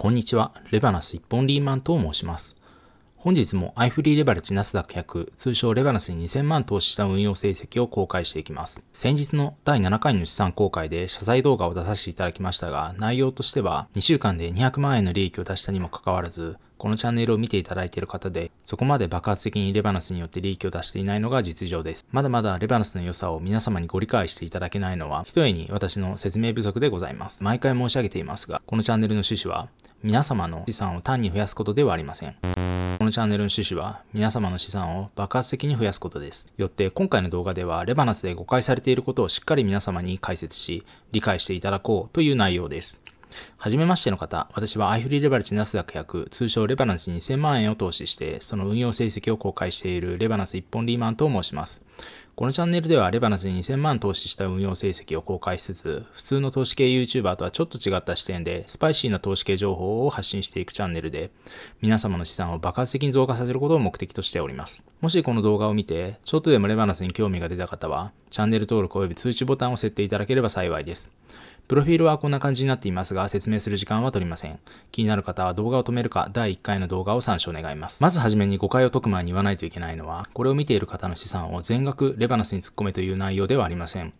こんにちは。レバナス一本リーマンと申します。本日もアイフリーレバレッジナスダック100、通称レバナスに2000万投資した運用成績を公開していきます。先日の第7回の資産公開で謝罪動画を出させていただきましたが、内容としては2週間で200万円の利益を出したにもかかわらず、このチャンネルを見ていただいている方で、そこまで爆発的にレバナスによって利益を出していないのが実情です。まだまだレバナスの良さを皆様にご理解していただけないのは、ひとえに私の説明不足でございます。毎回申し上げていますが、このチャンネルの趣旨は、皆様の資産を単に増やすことではありません。このチャンネルの趣旨は皆様の資産を爆発的に増やすことです。よって今回の動画ではレバナスで誤解されていることをしっかり皆様に解説し理解していただこうという内容です。はじめましての方、私はアイフリーレバレッジナスダック100、通称レバナス2000万円を投資して、その運用成績を公開しているレバナス一本リーマンと申します。このチャンネルではレバナスに2000万投資した運用成績を公開しつつ、普通の投資系 YouTuber とはちょっと違った視点で、スパイシーな投資系情報を発信していくチャンネルで、皆様の資産を爆発的に増加させることを目的としております。もしこの動画を見て、ちょっとでもレバナスに興味が出た方は、チャンネル登録及び通知ボタンを設定いただければ幸いです。プロフィールはこんな感じになっていますが、説明する時間は取りません。気になる方は動画を止めるか、第1回の動画を参照願います。まずはじめに誤解を解く前に言わないといけないのは、これを見ている方の資産を全額レバナスに突っ込めという内容ではありません。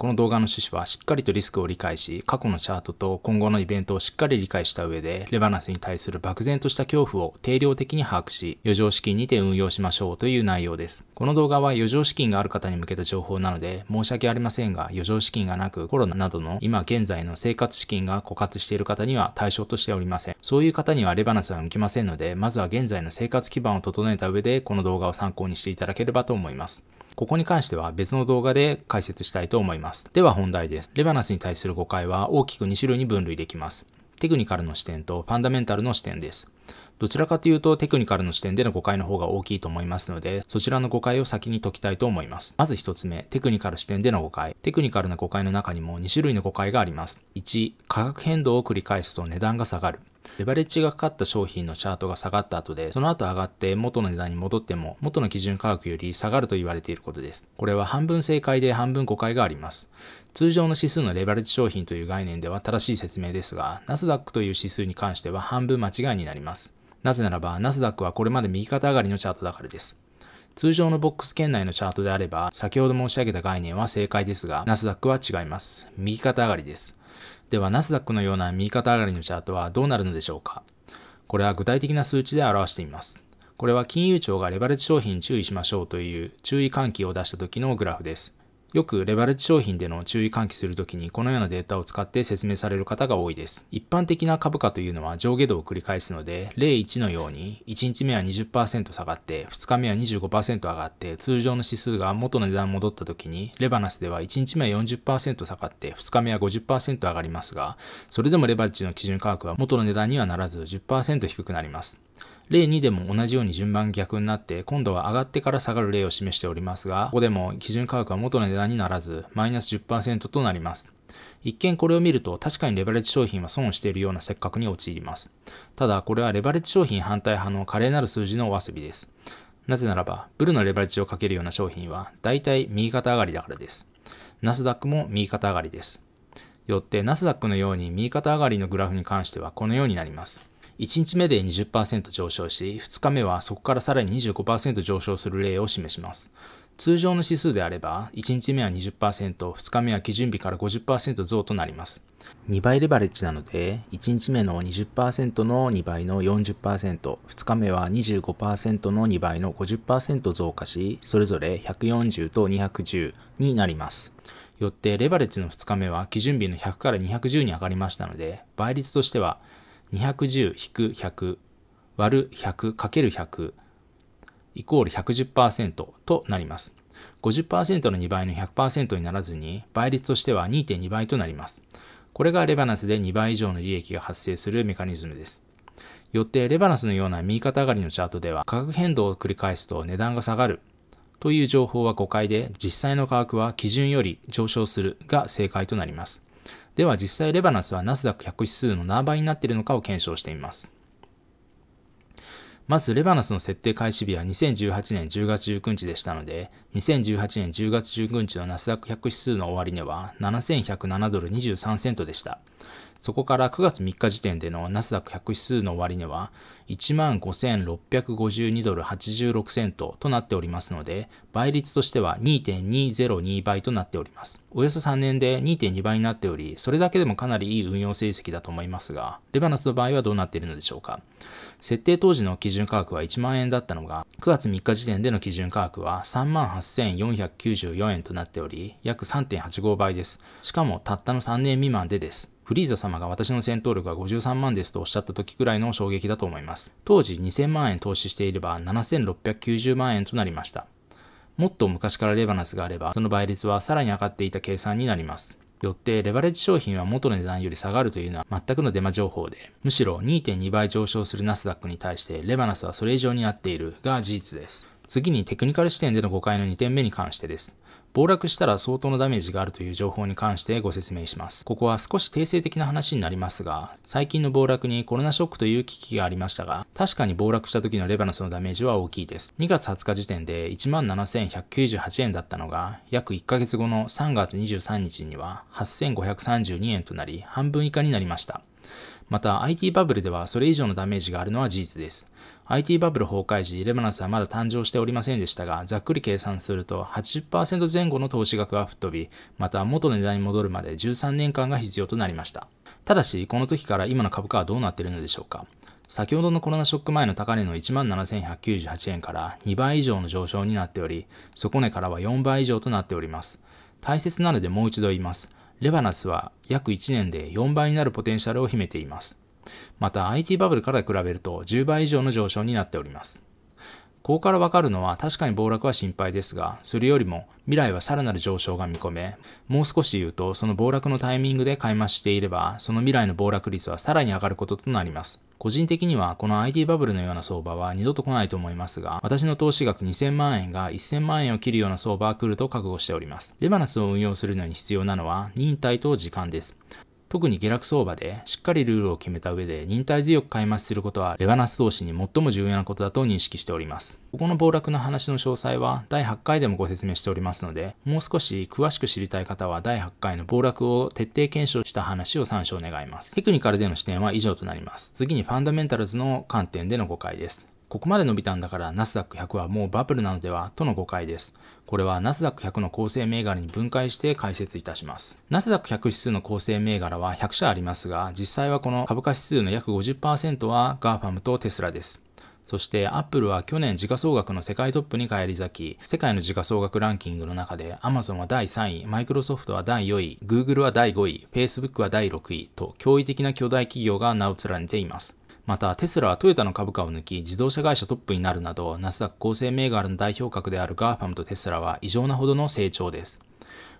この動画の趣旨はしっかりとリスクを理解し、過去のチャートと今後のイベントをしっかり理解した上で、レバナスに対する漠然とした恐怖を定量的に把握し、余剰資金にて運用しましょうという内容です。この動画は余剰資金がある方に向けた情報なので、申し訳ありませんが、余剰資金がなくコロナなどの今現在の生活資金が枯渇している方には対象としておりません。そういう方にはレバナスは向きませんので、まずは現在の生活基盤を整えた上で、この動画を参考にしていただければと思います。ここに関しては別の動画で解説したいと思います。では本題です。レバナスに対する誤解は大きく2種類に分類できます。テクニカルの視点とファンダメンタルの視点です。どちらかというとテクニカルの視点での誤解の方が大きいと思いますので、そちらの誤解を先に解きたいと思います。まず1つ目、テクニカル視点での誤解。テクニカルな誤解の中にも2種類の誤解があります。1、価格変動を繰り返すと値段が下がる。レバレッジがかかった商品のチャートが下がった後で、その後上がって元の値段に戻っても、元の基準価格より下がると言われていることです。これは半分正解で半分誤解があります。通常の指数のレバレッジ商品という概念では正しい説明ですが、ナスダックという指数に関しては半分間違いになります。なぜならば、ナスダックはこれまで右肩上がりのチャートだからです。通常のボックス圏内のチャートであれば、先ほど申し上げた概念は正解ですが、ナスダックは違います。右肩上がりです。では、ナスダックのような右肩上がりのチャートはどうなるのでしょうかこれは具体的な数値で表しています。これは金融庁がレバレッジ商品に注意しましょうという注意喚起を出した時のグラフです。よくレバレッジ商品での注意喚起するときにこのようなデータを使って説明される方が多いです。一般的な株価というのは上下動を繰り返すので、例1のように1日目は20%下がって、2日目は25%上がって、通常の指数が元の値段戻ったときに、レバナスでは1日目は40%下がって、2日目は50%上がりますが、それでもレバレッジの基準価格は元の値段にはならず10%低くなります。例2でも同じように順番逆になって、今度は上がってから下がる例を示しておりますが、ここでも基準価格は元の値段にならず、マイナス10%となります。一見これを見ると確かにレバレッジ商品は損をしているような錯覚に陥ります。ただこれはレバレッジ商品反対派の華麗なる数字のお遊びです。なぜならば、ブルのレバレッジをかけるような商品は大体右肩上がりだからです。ナスダックも右肩上がりです。よってナスダックのように右肩上がりのグラフに関してはこのようになります。1日目で20%上昇し、2日目はそこからさらに25%上昇する例を示します。通常の指数であれば、1日目は20%、2日目は基準日から50%増となります。2倍レバレッジなので、1日目の20%の2倍の40%、2日目は25%の2倍の50%増加し、それぞれ140と210になります。よって、レバレッジの2日目は基準日の100から210に上がりましたので、倍率としては210-100割る 100×100 イコール110%となります。50%の2倍の100%にならずに倍率としては2.2倍となります。これがレバナスで2倍以上の利益が発生するメカニズムです。よってレバナスのような右肩上がりのチャートでは価格変動を繰り返すと値段が下がるという情報は誤解で実際の価格は基準より上昇するが正解となります。では実際レバナスはナスダック100指数の何倍になっているのかを検証してみます。まず、レバナスの設定開始日は2018年10月19日でしたので、2018年10月19日のナスダック100指数の終値は7107ドル23セントでした。そこから9月3日時点でのナスダック100指数の終値は15,652ドル86セントとなっておりますので、倍率としては2.202倍となっております。およそ3年で2.2倍になっており、それだけでもかなりいい運用成績だと思いますが、レバナスの場合はどうなっているのでしょうか。設定当時の基準価格は1万円だったのが、9月3日時点での基準価格は38,494円となっており、約3.85倍です。しかもたったの3年未満でです。フリーザ様が私の戦闘力が53万ですとおっしゃった時くらいの衝撃だと思います。当時2000万円投資していれば7690万円となりました。もっと昔からレバナスがあれば、その倍率はさらに上がっていた計算になります。よって、レバレッジ商品は元の値段より下がるというのは全くのデマ情報で、むしろ2.2倍上昇するナスダックに対して、レバナスはそれ以上になっているが事実です。次にテクニカル視点での誤解の2点目に関してです。暴落したら相当のダメージがあるという情報に関してご説明します。ここは少し定性的な話になりますが、最近の暴落にコロナショックという危機がありましたが、確かに暴落した時のレバナスのダメージは大きいです。2月20日時点で17,198円だったのが、約1ヶ月後の3月23日には8,532円となり、半分以下になりました。また IT バブルではそれ以上のダメージがあるのは事実です。IT バブル崩壊時、レバナスはまだ誕生しておりませんでしたが、ざっくり計算すると80%前後の投資額が吹っ飛び、また元の値段に戻るまで13年間が必要となりました。ただし、この時から今の株価はどうなっているのでしょうか。先ほどのコロナショック前の高値の17,198円から2倍以上の上昇になっており、底値からは4倍以上となっております。大切なのでもう一度言います。レバナスは約1年で4倍になるポテンシャルを秘めています。また IT バブルから比べると10倍以上の上昇になっております。ここからわかるのは確かに暴落は心配ですが、それよりも未来はさらなる上昇が見込め、もう少し言うとその暴落のタイミングで買い増していれば、その未来の暴落率はさらに上がることとなります。個人的にはこの IT バブルのような相場は二度と来ないと思いますが、私の投資額2000万円が1000万円を切るような相場が来ると覚悟しております。レバナスを運用するのに必要なのは忍耐と時間です。特に下落相場でしっかりルールを決めた上で忍耐強く買い増しすることはレバナス投資に最も重要なことだと認識しております。ここの暴落の話の詳細は第8回でもご説明しておりますので、もう少し詳しく知りたい方は第8回の暴落を徹底検証した話を参照願います。テクニカルでの視点は以上となります。次にファンダメンタルズの観点での誤解です。ここまで伸びたんだからナスダック100はもうバブルなのではとの誤解です。これはナスダック100の構成銘柄に分解して解説いたします。ナスダック100指数の構成銘柄は100社ありますが、実際はこの株価指数の約50%は GAFAM とテスラです。そしてアップルは去年時価総額の世界トップに返り咲き、世界の時価総額ランキングの中で Amazon は第3位、Microsoft は第4位、Google は第5位、Facebook は第6位と驚異的な巨大企業が名を連ねています。また、テスラはトヨタの株価を抜き、自動車会社トップになるなど、ナスダック構成銘柄の代表格であるガーファムとテスラは異常なほどの成長です。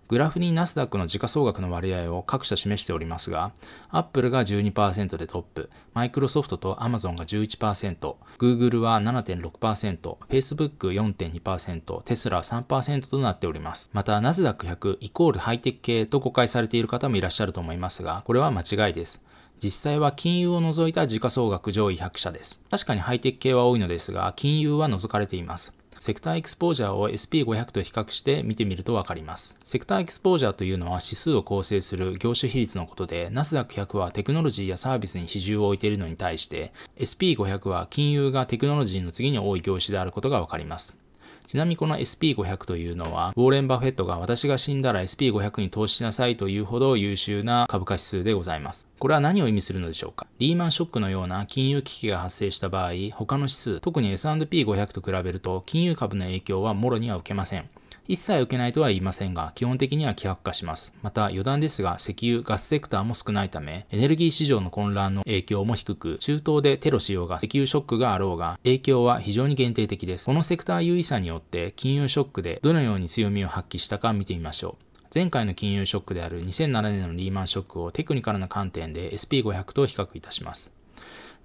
グラフにナスダックの時価総額の割合を各社示しておりますが、アップルが12%でトップ、マイクロソフトとアマゾンが11%、Google は7.6%、Facebook4.2%、テスラ3%となっております。また、ナスダック100イコールハイテク系と誤解されている方もいらっしゃると思いますが、これは間違いです。実際は金融を除いた時価総額上位100社です。確かにハイテク系は多いのですが、金融は除かれています。セクターエクスポージャーを SP500 と比較して見てみるとわかります。セクターエクスポージャーというのは指数を構成する業種比率のことで、ナスダック100はテクノロジーやサービスに比重を置いているのに対して、SP500 は金融がテクノロジーの次に多い業種であることがわかります。ちなみにこの SP500 というのは、ウォーレン・バフェットが私が死んだら SP500 に投資しなさいというほど優秀な株価指数でございます。これは何を意味するのでしょうかリーマンショックのような金融危機が発生した場合、他の指数、特に S&P500 と比べると、金融株の影響はもろには受けません。一切受けないとは言いませんが、基本的には希薄化します。また余談ですが、石油、ガスセクターも少ないため、エネルギー市場の混乱の影響も低く、中東でテロ使用が石油ショックがあろうが、影響は非常に限定的です。このセクター優位者によって、金融ショックでどのように強みを発揮したか見てみましょう。前回の金融ショックである2007年のリーマンショックをテクニカルな観点で SP500 と比較いたします。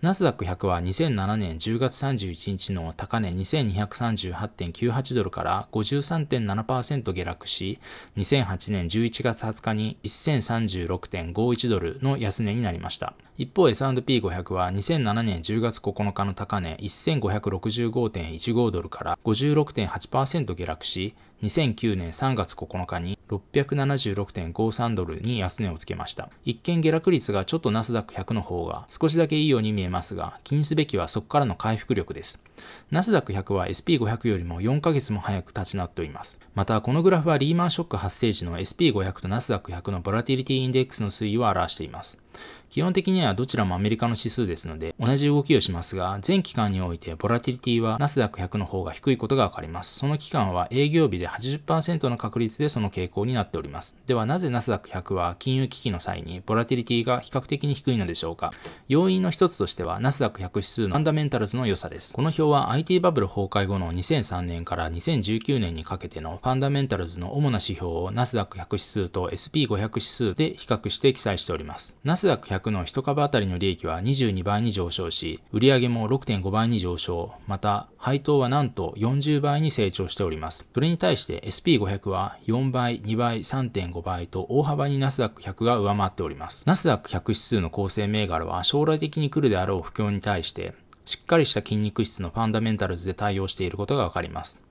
ナスダック100は2007年10月31日の高値2238.98ドルから53.7%下落し、2008年11月20日に1036.51ドルの安値になりました。一方 S&P500 は2007年10月9日の高値1565.15ドルから56.8%下落し、2009年3月9日に676.53ドルに安値をつけました。一見下落率がちょっとナスダック100の方が少しだけいいように見えますが、気にすべきはそこからの回復力です。ナスダック100は SP500 よりも4ヶ月も早く立ち直っております。また、このグラフはリーマンショック発生時の SP500 とナスダック100のボラティリティインデックスの推移を表しています。基本的にはどちらもアメリカの指数ですので、同じ動きをしますが、全期間においてボラティリティはナスダック100の方が低いことがわかります。その期間は営業日で80%の確率でその傾向になっております。ではなぜナスダック100は金融危機の際にボラティリティが比較的に低いのでしょうか要因の一つとしてはナスダック100指数のファンダメンタルズの良さです。この表は IT バブル崩壊後の2003年から2019年にかけてのファンダメンタルズの主な指標をナスダック100指数と SP500 指数で比較して記載しております。スダック100の1株当たりの利益は22倍に上昇し、売上も6.5倍に上昇、また配当はなんと40倍に成長しております。それに対して SP500 は4倍、2倍、3.5倍と大幅にナスダック100が上回っております。ナスダック100指数の構成銘柄は将来的に来るであろう不況に対して、しっかりした筋肉質のファンダメンタルズで対応していることがわかります。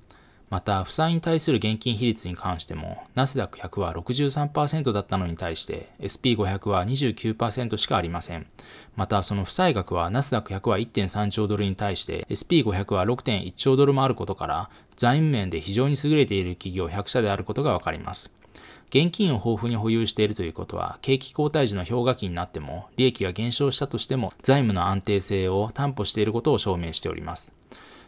また、負債に対する現金比率に関しても、ナスダック100は63%だったのに対して、SP500 は29%しかありません。また、その負債額はナスダック100は1.3兆ドルに対して、SP500 は6.1兆ドルもあることから、財務面で非常に優れている企業100社であることがわかります。現金を豊富に保有しているということは、景気後退時の氷河期になっても、利益が減少したとしても、財務の安定性を担保していることを証明しております。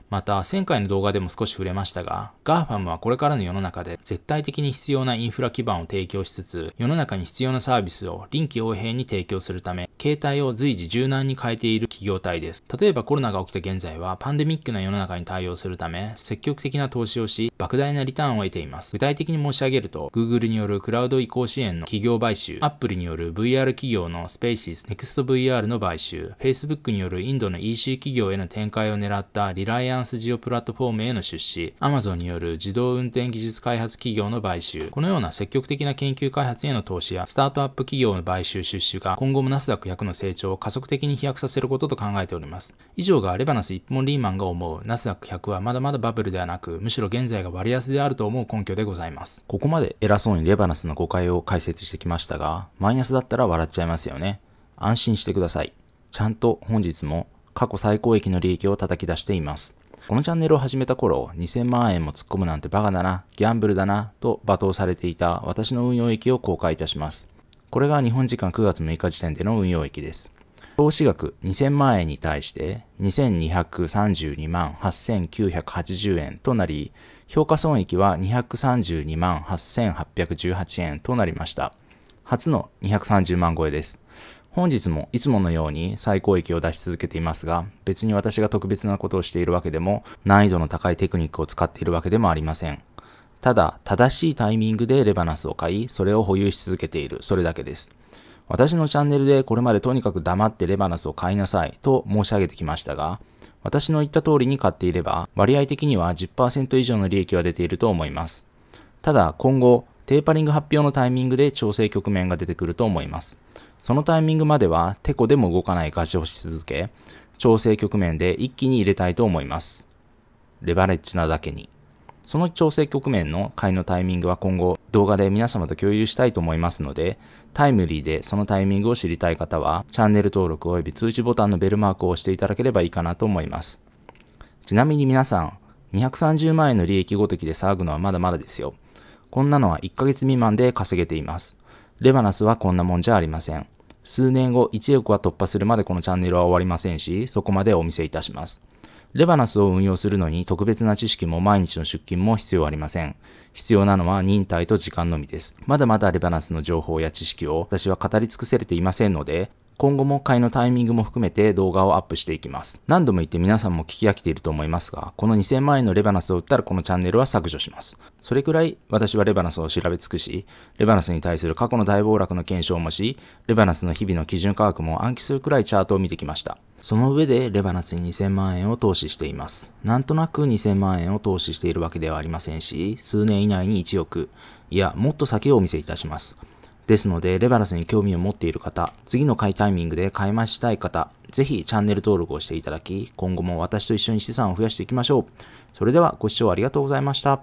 また、前回の動画でも少し触れましたが、GAFAM はこれからの世の中で絶対的に必要なインフラ基盤を提供しつつ、世の中に必要なサービスを臨機応変に提供するため、携帯を随時柔軟に変えている企業体です。例えばコロナが起きた現在は、パンデミックな世の中に対応するため、積極的な投資をし、莫大なリターンを得ています。具体的に申し上げると、Google によるクラウド移行支援の企業買収、Apple による VR 企業の Spaces、NextVR の買収、Facebook によるインドの EC 企業への展開を狙ったリライアンンスジオプラットフォームへの出資、Amazon による自動運転技術開発企業の買収、このような積極的な研究開発への投資や、スタートアップ企業の買収出資が今後もナスダック100の成長を加速的に飛躍させることと考えております。以上がレバナス一本リーマンが思うナスダック100はまだまだバブルではなく、むしろ現在が割安であると思う根拠でございます。ここまで偉そうにレバナスの誤解を解説してきましたが、マイナスだったら笑っちゃいますよね。安心してください。ちゃんと本日も過去最高益の利益を叩き出しています。このチャンネルを始めた頃、2000万円も突っ込むなんてバカだな、ギャンブルだな、と罵倒されていた私の運用益を公開いたします。これが日本時間9月6日時点での運用益です。投資額2000万円に対して2232万8980円となり、評価損益は232万8818円となりました。初の230万超えです。本日もいつものように最高益を出し続けていますが、別に私が特別なことをしているわけでも、難易度の高いテクニックを使っているわけでもありません。ただ、正しいタイミングでレバナスを買い、それを保有し続けている、それだけです。私のチャンネルでこれまでとにかく黙ってレバナスを買いなさいと申し上げてきましたが、私の言った通りに買っていれば、割合的には10%以上の利益は出ていると思います。ただ、今後、テーパリング発表のタイミングで調整局面が出てくると思います。そのタイミングまでは、テコでも動かない価値をし続け、調整局面で一気に入れたいと思います。レバレッジなだけに。その調整局面の買いのタイミングは今後動画で皆様と共有したいと思いますので、タイムリーでそのタイミングを知りたい方は、チャンネル登録及び通知ボタンのベルマークを押していただければいいかなと思います。ちなみに皆さん、230万円の利益ごときで騒ぐのはまだまだですよ。こんなのは1ヶ月未満で稼げています。レバナスはこんなもんじゃありません。数年後1億は突破するまでこのチャンネルは終わりませんし、そこまでお見せいたします。レバナスを運用するのに特別な知識も毎日の出勤も必要ありません。必要なのは忍耐と時間のみです。まだまだレバナスの情報や知識を私は語り尽くせれていませんので、今後も買いのタイミングも含めて動画をアップしていきます。何度も言って皆さんも聞き飽きていると思いますが、この2000万円のレバナスを売ったらこのチャンネルは削除します。それくらい私はレバナスを調べ尽くし、レバナスに対する過去の大暴落の検証もし、レバナスの日々の基準価格も暗記するくらいチャートを見てきました。その上でレバナスに2000万円を投資しています。なんとなく2000万円を投資しているわけではありませんし、数年以内に1億、いや、もっと先をお見せいたします。ですので、レバラスに興味を持っている方、次の買いタイミングで買い増したい方、ぜひチャンネル登録をしていただき、今後も私と一緒に資産を増やしていきましょう。それではご視聴ありがとうございました。